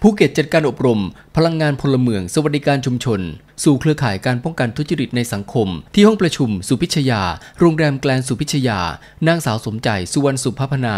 ภูเก็ตจัดการอบรม พลังงานพลเมืองสวัสดิการชุมชนสู่เครือข่ายการป้องกันทุจริตในสังคม ที่ห้องประชุมสุพิชยา โรงแรมแกลนสุพิชยา นางสาวสมใจสุวรรณสุภพนา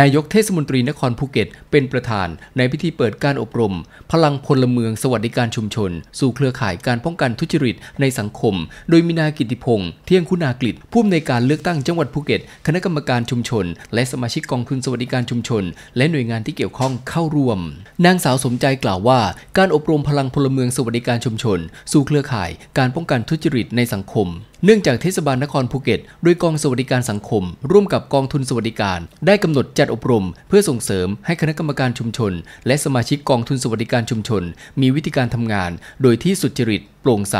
นายกเทศมนตรีนครภูเก็ตเป็นประธานในพิธีเปิดการอบรม พลังพลเมืองสวัสดิการชุมชน สู่เครือข่ายการป้องกันทุจริตในสังคม โดยมีนายกิติพงศ์เที่ยงคุณากฤษผู้อำนวยการเลือกตั้งจังหวัดภูเก็ตคณะกรรมการชุมชน และสมาชิกกองทุนสวัสดิการชุมชน และหน่วยงานที่เกี่ยวข้องเข้าร่วม นางสาวสมใจกล่าวว่า การอบรมพลังพลเมืองสวัสดิการชุมชนสู่เครือข่ายการป้องกันทุจริตในสังคมเนื่องจากเทศบาลนครภูเก็ตโดยกองสวัสดิการสังคม ร่วมกับกองทุนสวัสดิการ ได้กำหนดจัดอบรม เพื่อส่งเสริมให้คณะกรรมการชุมชน และสมาชิกกองทุนสวัสดิการชุมชน มีวิธีการทำงานโดยที่สุจริตโปร่งใส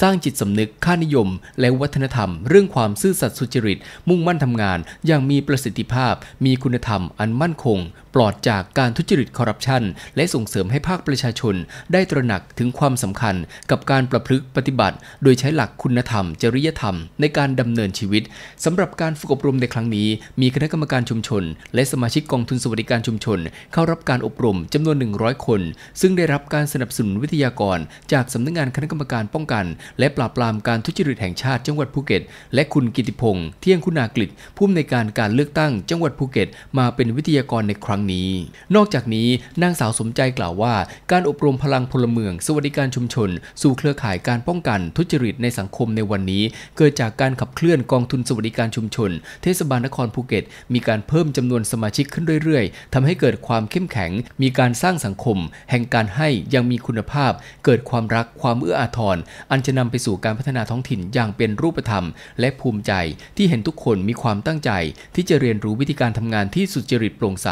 สร้างจิตสำนึกค่านิยม และวัฒนธรรม เรื่องความซื่อสัตย์สุจริตมุ่งมั่นทำงาน อย่างมีประสิทธิภาพ มีคุณธรรม อันมั่นคง ปลอดจากการทุจริตคอร์รัปชันและส่งเสริมให้ภาคประชาชน ได้ตระหนักถึงความสำคัญกับการประพฤติปฏิบัติ โดยใช้หลักคุณธรรมจริริยธรรมในการดำเนินชีวิตสำหรับการฝึกอบรมในครั้งนี้มีคณะกรรมการชุมชน และสมาชิกกองทุนสวัสดิการชุมชน เข้ารับการอบรมจำนวน 100 คน ซึ่งได้รับการสนับสนุนวิทยากร จากสำนักงงานคณะกรรมการป้องกันและปราบปรามการทุจริตแห่งชาติจังหวัดภูเก็ต และคุณกิติพงศ์เที่ยงคุณากฤษผู้อำนวยการการเลือกตั้งจังหวัดภูเก็ต มาเป็นวิทยากรในครั้งนี้ นอกจากนี้นางสาวสมใจกล่าวว่า การอบรมพลังพลเมืองสวัสดิการชุมชน สู่เครือข่ายการป้องกันทุจริตในสังคมในวันนี้เกิดจากการขับเคลื่อนกองทุน สวัสดิการชุมชน เทศบาลนครภูเก็ต มีการเพิ่มจำนวนสมาชิกขึ้นเรื่อยๆ ทำให้เกิดความเข้มแข็ง มีการสร้างสังคม แห่งการให้ยังมีคุณภาพ เกิดความรักความเอื้ออาทร อันจะนำไปสู่การพัฒนาท้องถิ่นอย่างเป็นรูปธรรม และภูมิใจที่เห็นทุกคนมีความตั้งใจ ที่จะเรียนรู้วิธีการทำงานที่สุจริตโปร่งใส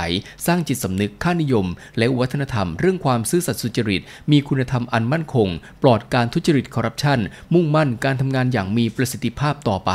สร้างจิตสำนึกค่านิยม และวัฒนธรรม เรื่องความซื่อสัตย์สุจริตมีคุณธรรมอันมั่นคงปลอดการทุจริตคอร์รัปชันมุ่งมั่นการทำงานอย่างมีีประสิทธิภาพต่อไป